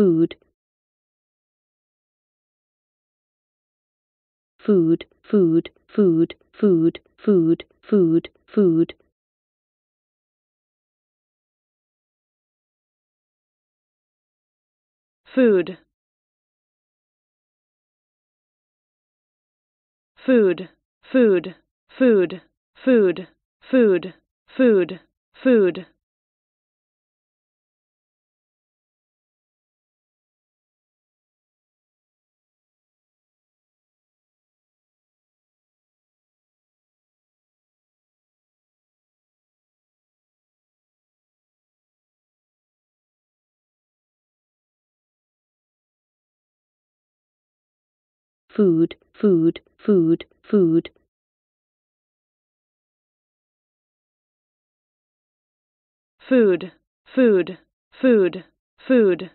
food food food food food food food food food food food food food food food food food food, food, food, food. Food, food, food, food.